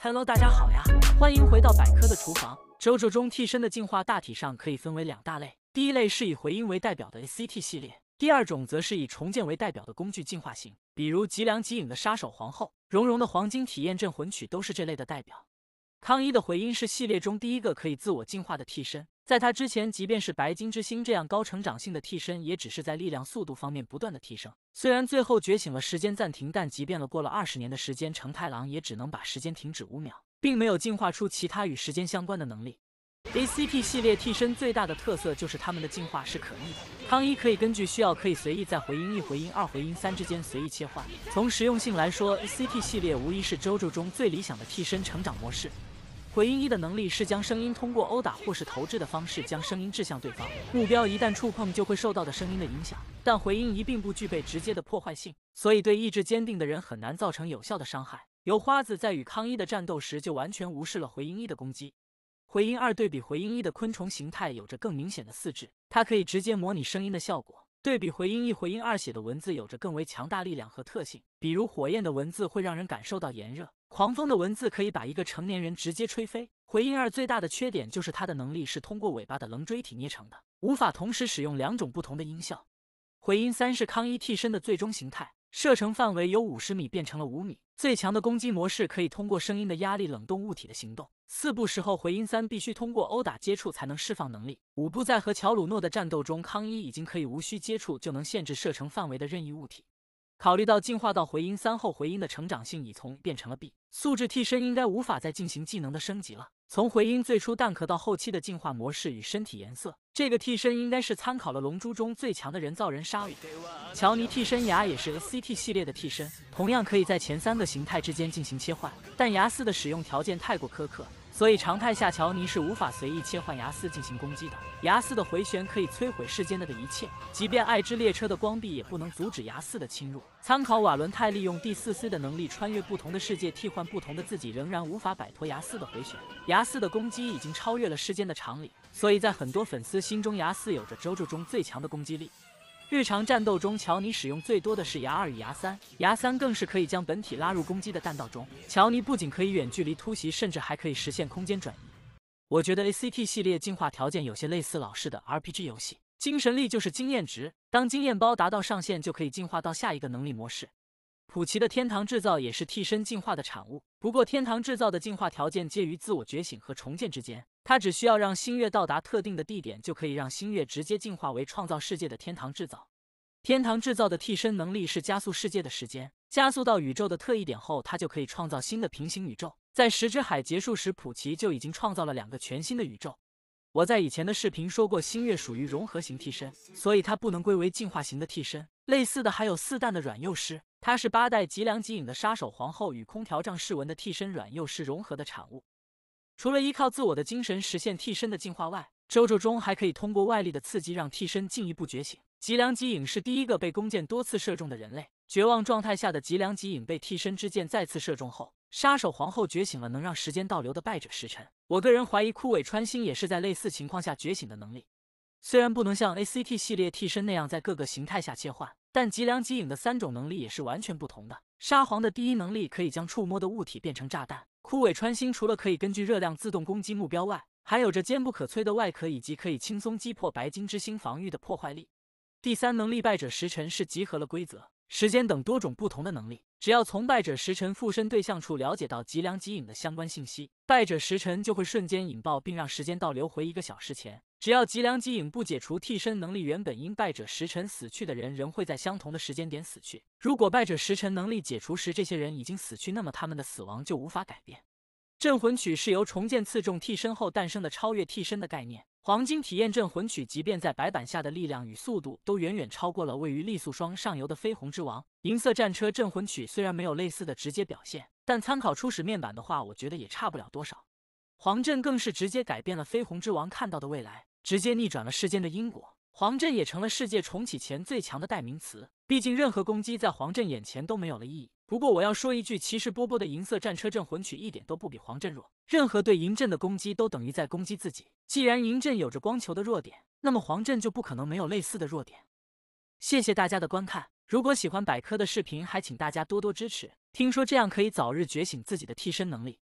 Hello，大家好呀，欢迎回到百科的厨房。周周中替身的进化大体上可以分为两大类，第一类是以回音为代表的 a CT 系列，第二种则是以重建为代表的工具进化型，比如吉良吉影的杀手皇后，荣荣的黄金体验镇魂曲都是这类的代表。康一的回音是系列中第一个可以自我进化的替身，在他之前，即便是白金之星这样高成长性的替身，也只是在力量、速度方面不断的提升。虽然最后觉醒了时间暂停，但即便了过了二十年的时间，成太郎也只能把时间停止五秒，并没有进化出其他与时间相关的能力。A C T 系列替身最大的特色就是他们的进化是可逆的，康一可以根据需要可以随意在回音一、回音二、回音三之间随意切换。从实用性来说，A C T 系列无疑是周周中最理想的替身成长模式。回音一的能力是将声音通过殴打或是投掷的方式将声音掷向对方目标，一旦触碰就会受到的声音的影响。但回音一并不具备直接的破坏性，所以对意志坚定的人很难造成有效的伤害。由花子在与康一的战斗时就完全无视了回音一的攻击。回音二对比回音一的昆虫形态有着更明显的四肢，它可以直接模拟声音的效果。对比回音一、回音二写的文字有着更为强大力量和特性，比如火焰的文字会让人感受到炎热。狂风的文字可以把一个成年人直接吹飞。回音二最大的缺点就是它的能力是通过尾巴的棱锥体捏成的，无法同时使用两种不同的音效。回音三是康一替身的最终形态，射程范围由五十米变成了五米。最强的攻击模式可以通过声音的压力冷冻物体的行动。四步时候回音三必须通过殴打接触才能释放能力。五步在和乔鲁诺的战斗中，康一已经可以无需接触就能限制射程范围的任意物体。考虑到进化到回音三后，回音的成长性已从变成了 B，素质替身应该无法再进行技能的升级了。从回音最初蛋壳到后期的进化模式与身体颜色，这个替身应该是参考了《龙珠》中最强的人造人沙鲁。乔尼替身牙也是 ACT 系列的替身，同样可以在前三个形态之间进行切换，但牙丝的使用条件太过苛刻。所以常态下，乔尼是无法随意切换牙丝进行攻击的。牙丝的回旋可以摧毁世间的一切，即便爱之列车的光壁也不能阻止牙丝的侵入。参考瓦伦泰利用第四 C 的能力穿越不同的世界，替换不同的自己，仍然无法摆脱牙丝的回旋。牙丝的攻击已经超越了世间的常理，所以在很多粉丝心中，牙丝有着周 o 中最强的攻击力。日常战斗中，乔尼使用最多的是牙二与牙三，牙三更是可以将本体拉入攻击的弹道中。乔尼不仅可以远距离突袭，甚至还可以实现空间转移。我觉得 ACT 系列进化条件有些类似老式的 RPG 游戏，精神力就是经验值，当经验包达到上限就可以进化到下一个能力模式。普奇的天堂制造也是替身进化的产物，不过天堂制造的进化条件介于自我觉醒和重建之间。他只需要让星月到达特定的地点，就可以让星月直接进化为创造世界的天堂制造。天堂制造的替身能力是加速世界的时间，加速到宇宙的特异点后，他就可以创造新的平行宇宙。在石之海结束时，普奇就已经创造了两个全新的宇宙。我在以前的视频说过，星月属于融合型替身，所以它不能归为进化型的替身。类似的还有四蛋的软幼师，他是八代吉良吉影的杀手皇后与空调仗世文的替身软幼师融合的产物。除了依靠自我的精神实现替身的进化外，周周中还可以通过外力的刺激让替身进一步觉醒。吉良吉影是第一个被弓箭多次射中的人类，绝望状态下的吉良吉影被替身之箭再次射中后，杀手皇后觉醒了能让时间倒流的败者时辰。我个人怀疑枯萎穿心也是在类似情况下觉醒的能力。虽然不能像 A C T 系列替身那样在各个形态下切换，但吉良吉影的三种能力也是完全不同的。沙皇的第一能力可以将触摸的物体变成炸弹。枯萎穿心除了可以根据热量自动攻击目标外，还有着坚不可摧的外壳，以及可以轻松击破白金之星防御的破坏力。第三能力败者时辰是集合了规则、时间等多种不同的能力，只要从败者时辰附身对象处了解到极良极影的相关信息，败者时辰就会瞬间引爆并让时间倒流回一个小时前。只要吉良吉影不解除替身能力，原本因败者时辰死去的人仍会在相同的时间点死去。如果败者时辰能力解除时，这些人已经死去，那么他们的死亡就无法改变。镇魂曲是由重剑刺中替身后诞生的超越替身的概念。黄金体验镇魂曲，即便在白板下的力量与速度都远远超过了位于力素霜上游的绯红之王。银色战车镇魂曲虽然没有类似的直接表现，但参考初始面板的话，我觉得也差不了多少。黄镇更是直接改变了绯红之王看到的未来。直接逆转了世间的因果，黄震也成了世界重启前最强的代名词。毕竟任何攻击在黄震眼前都没有了意义。不过我要说一句，其实波波的银色战车镇魂曲一点都不比黄震弱。任何对银震的攻击都等于在攻击自己。既然银震有着光球的弱点，那么黄震就不可能没有类似的弱点。谢谢大家的观看。如果喜欢百科的视频，还请大家多多支持。听说这样可以早日觉醒自己的替身能力。